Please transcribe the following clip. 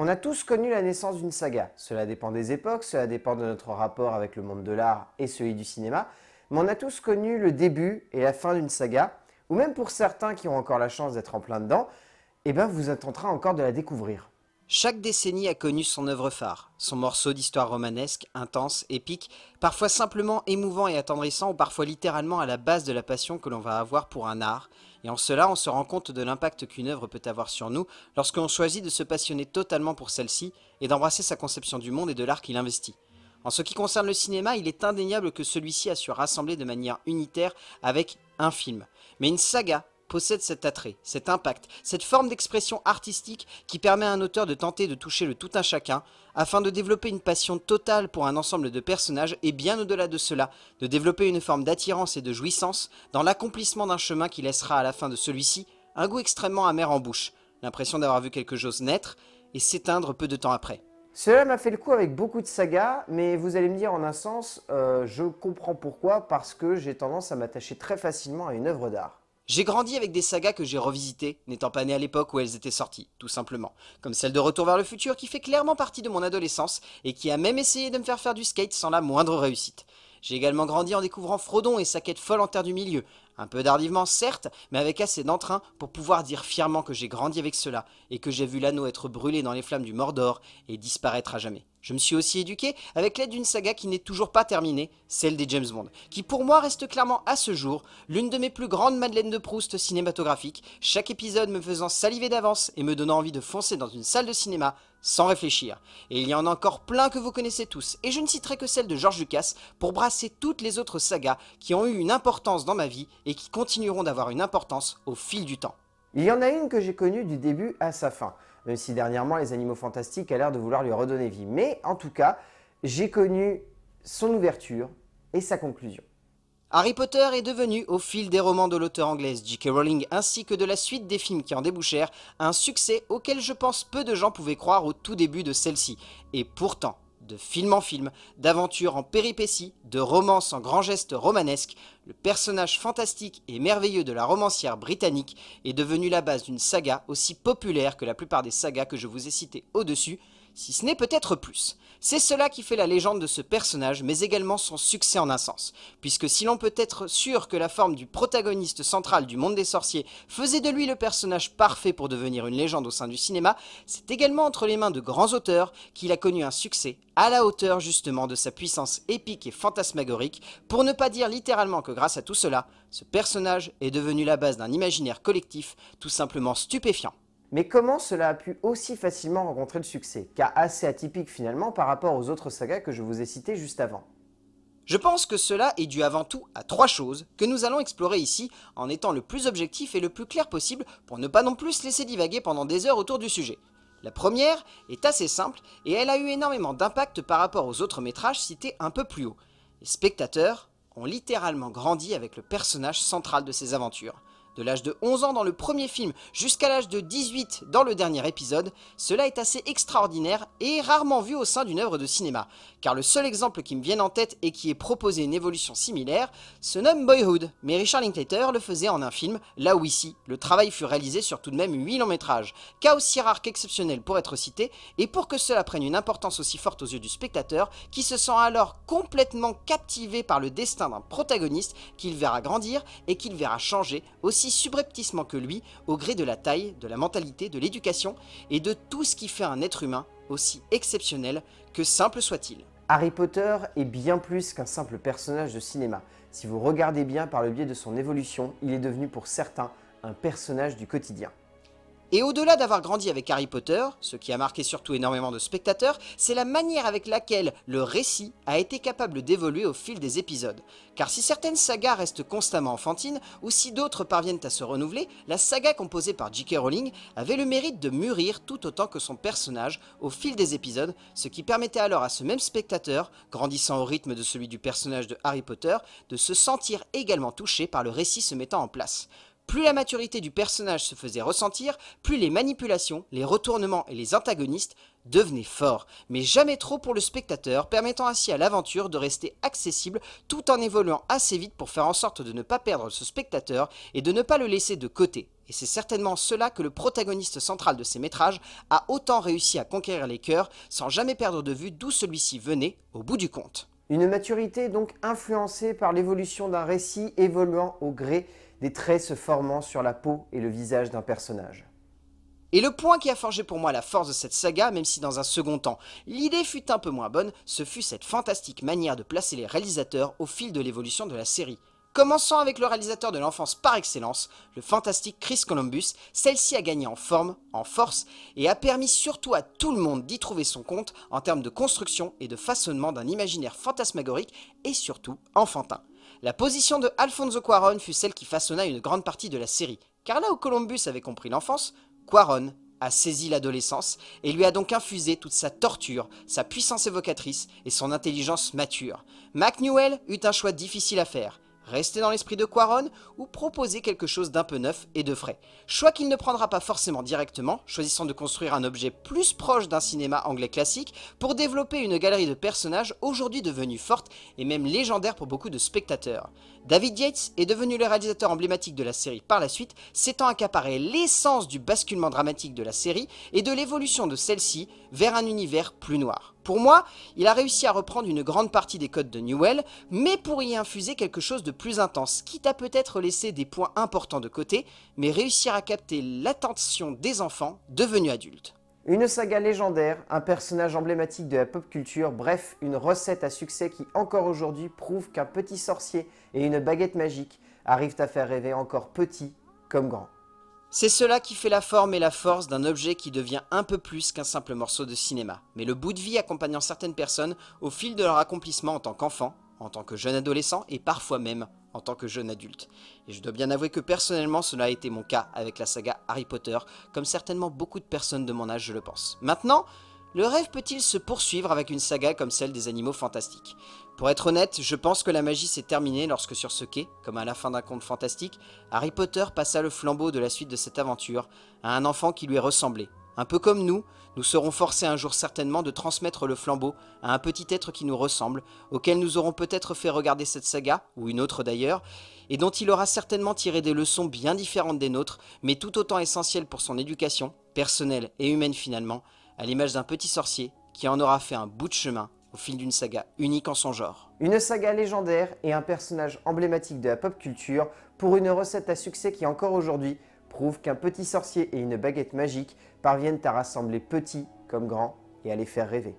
On a tous connu la naissance d'une saga. Cela dépend des époques, cela dépend de notre rapport avec le monde de l'art et celui du cinéma, mais on a tous connu le début et la fin d'une saga, ou même pour certains qui ont encore la chance d'être en plein dedans, eh ben vous train encore de la découvrir. Chaque décennie a connu son œuvre phare, son morceau d'histoire romanesque, intense, épique, parfois simplement émouvant et attendrissant ou parfois littéralement à la base de la passion que l'on va avoir pour un art, et en cela on se rend compte de l'impact qu'une œuvre peut avoir sur nous lorsque l'on choisit de se passionner totalement pour celle-ci et d'embrasser sa conception du monde et de l'art qu'il investit. En ce qui concerne le cinéma, il est indéniable que celui-ci a su rassembler de manière unitaire avec un film, mais une saga possède cet attrait, cet impact, cette forme d'expression artistique qui permet à un auteur de tenter de toucher le tout un chacun, afin de développer une passion totale pour un ensemble de personnages et bien au-delà de cela, de développer une forme d'attirance et de jouissance dans l'accomplissement d'un chemin qui laissera à la fin de celui-ci un goût extrêmement amer en bouche, l'impression d'avoir vu quelque chose naître et s'éteindre peu de temps après. Cela m'a fait le coup avec beaucoup de sagas, mais vous allez me dire en un sens, euh, je comprends pourquoi, parce que j'ai tendance à m'attacher très facilement à une œuvre d'art. J'ai grandi avec des sagas que j'ai revisitées, n'étant pas né à l'époque où elles étaient sorties, tout simplement. Comme celle de Retour vers le futur qui fait clairement partie de mon adolescence et qui a même essayé de me faire faire du skate sans la moindre réussite. J'ai également grandi en découvrant Frodon et sa quête folle en terre du milieu. Un peu tardivement, certes, mais avec assez d'entrain pour pouvoir dire fièrement que j'ai grandi avec cela et que j'ai vu l'anneau être brûlé dans les flammes du Mordor et disparaître à jamais. Je me suis aussi éduqué avec l'aide d'une saga qui n'est toujours pas terminée, celle des James Bond, qui pour moi reste clairement à ce jour l'une de mes plus grandes madeleines de Proust cinématographiques, chaque épisode me faisant saliver d'avance et me donnant envie de foncer dans une salle de cinéma sans réfléchir. Et il y en a encore plein que vous connaissez tous, et je ne citerai que celle de George Lucas pour brasser toutes les autres sagas qui ont eu une importance dans ma vie et qui continueront d'avoir une importance au fil du temps. Il y en a une que j'ai connue du début à sa fin, même si dernièrement les animaux fantastiques a l'air de vouloir lui redonner vie. Mais en tout cas, j'ai connu son ouverture et sa conclusion. Harry Potter est devenu, au fil des romans de l'auteur anglaise J.K. Rowling ainsi que de la suite des films qui en débouchèrent, un succès auquel je pense peu de gens pouvaient croire au tout début de celle-ci. Et pourtant, de film en film, d'aventure en péripétie, de romance en grands gestes romanesques, le personnage fantastique et merveilleux de la romancière britannique est devenu la base d'une saga aussi populaire que la plupart des sagas que je vous ai citées au-dessus, si ce n'est peut-être plus. C'est cela qui fait la légende de ce personnage, mais également son succès en un sens, puisque si l'on peut être sûr que la forme du protagoniste central du monde des sorciers faisait de lui le personnage parfait pour devenir une légende au sein du cinéma, c'est également entre les mains de grands auteurs qu'il a connu un succès à la hauteur justement de sa puissance épique et fantasmagorique, pour ne pas dire littéralement que grâce à tout cela, ce personnage est devenu la base d'un imaginaire collectif tout simplement stupéfiant. Mais comment cela a pu aussi facilement rencontrer le succès, car assez atypique finalement par rapport aux autres sagas que je vous ai citées juste avant je pense que cela est dû avant tout à trois choses que nous allons explorer ici en étant le plus objectif et le plus clair possible pour ne pas non plus se laisser divaguer pendant des heures autour du sujet. La première est assez simple et elle a eu énormément d'impact par rapport aux autres métrages cités un peu plus haut. Les spectateurs ont littéralement grandi avec le personnage central de ces aventures de l'âge de 11 ans dans le premier film jusqu'à l'âge de 18 dans le dernier épisode, cela est assez extraordinaire et rarement vu au sein d'une œuvre de cinéma, car le seul exemple qui me vienne en tête et qui est proposé une évolution similaire se nomme Boyhood, mais Richard Linklater le faisait en un film, là où ici, le travail fut réalisé sur tout de même 8 longs métrages, cas aussi rare qu'exceptionnel pour être cité, et pour que cela prenne une importance aussi forte aux yeux du spectateur, qui se sent alors complètement captivé par le destin d'un protagoniste qu'il verra grandir et qu'il verra changer aussi subrepticement que lui, au gré de la taille, de la mentalité, de l'éducation et de tout ce qui fait un être humain, aussi exceptionnel que simple soit-il. Harry Potter est bien plus qu'un simple personnage de cinéma. Si vous regardez bien par le biais de son évolution, il est devenu pour certains un personnage du quotidien. Et au-delà d'avoir grandi avec Harry Potter, ce qui a marqué surtout énormément de spectateurs, c'est la manière avec laquelle le récit a été capable d'évoluer au fil des épisodes. Car si certaines sagas restent constamment enfantines, ou si d'autres parviennent à se renouveler, la saga composée par J.K. Rowling avait le mérite de mûrir tout autant que son personnage au fil des épisodes, ce qui permettait alors à ce même spectateur, grandissant au rythme de celui du personnage de Harry Potter, de se sentir également touché par le récit se mettant en place. Plus la maturité du personnage se faisait ressentir, plus les manipulations, les retournements et les antagonistes devenaient forts, mais jamais trop pour le spectateur, permettant ainsi à l'aventure de rester accessible tout en évoluant assez vite pour faire en sorte de ne pas perdre ce spectateur et de ne pas le laisser de côté. Et c'est certainement cela que le protagoniste central de ces métrages a autant réussi à conquérir les cœurs sans jamais perdre de vue d'où celui-ci venait au bout du compte. Une maturité donc influencée par l'évolution d'un récit évoluant au gré des traits se formant sur la peau et le visage d'un personnage. Et le point qui a forgé pour moi la force de cette saga, même si dans un second temps l'idée fut un peu moins bonne, ce fut cette fantastique manière de placer les réalisateurs au fil de l'évolution de la série. Commençant avec le réalisateur de l'enfance par excellence, le fantastique Chris Columbus, celle-ci a gagné en forme, en force, et a permis surtout à tout le monde d'y trouver son compte en termes de construction et de façonnement d'un imaginaire fantasmagorique et surtout enfantin. La position de Alfonso Cuaron fut celle qui façonna une grande partie de la série, car là où Columbus avait compris l'enfance, Cuaron a saisi l'adolescence et lui a donc infusé toute sa torture, sa puissance évocatrice et son intelligence mature. Newell eut un choix difficile à faire rester dans l'esprit de Quaron ou proposer quelque chose d'un peu neuf et de frais. Choix qu'il ne prendra pas forcément directement, choisissant de construire un objet plus proche d'un cinéma anglais classique pour développer une galerie de personnages aujourd'hui devenue forte et même légendaire pour beaucoup de spectateurs. David Yates est devenu le réalisateur emblématique de la série par la suite, s'étant accaparé l'essence du basculement dramatique de la série et de l'évolution de celle-ci vers un univers plus noir. Pour moi, il a réussi à reprendre une grande partie des codes de Newell, mais pour y infuser quelque chose de plus intense, quitte à peut-être laisser des points importants de côté, mais réussir à capter l'attention des enfants devenus adultes. Une saga légendaire, un personnage emblématique de la pop culture, bref, une recette à succès qui encore aujourd'hui prouve qu'un petit sorcier et une baguette magique arrivent à faire rêver encore petit comme grand. C'est cela qui fait la forme et la force d'un objet qui devient un peu plus qu'un simple morceau de cinéma, mais le bout de vie accompagnant certaines personnes au fil de leur accomplissement en tant qu'enfant, en tant que jeune adolescent et parfois même en tant que jeune adulte. Et je dois bien avouer que personnellement cela a été mon cas avec la saga Harry Potter, comme certainement beaucoup de personnes de mon âge je le pense. Maintenant, le rêve peut-il se poursuivre avec une saga comme celle des animaux fantastiques Pour être honnête, je pense que la magie s'est terminée lorsque sur ce quai, comme à la fin d'un conte fantastique, Harry Potter passa le flambeau de la suite de cette aventure à un enfant qui lui ressemblait. Un peu comme nous, nous serons forcés un jour certainement de transmettre le flambeau à un petit être qui nous ressemble, auquel nous aurons peut-être fait regarder cette saga, ou une autre d'ailleurs, et dont il aura certainement tiré des leçons bien différentes des nôtres, mais tout autant essentielles pour son éducation, personnelle et humaine finalement, à l'image d'un petit sorcier qui en aura fait un bout de chemin au fil d'une saga unique en son genre. Une saga légendaire et un personnage emblématique de la pop culture pour une recette à succès qui encore aujourd'hui prouve qu'un petit sorcier et une baguette magique parviennent à rassembler petits comme grands et à les faire rêver.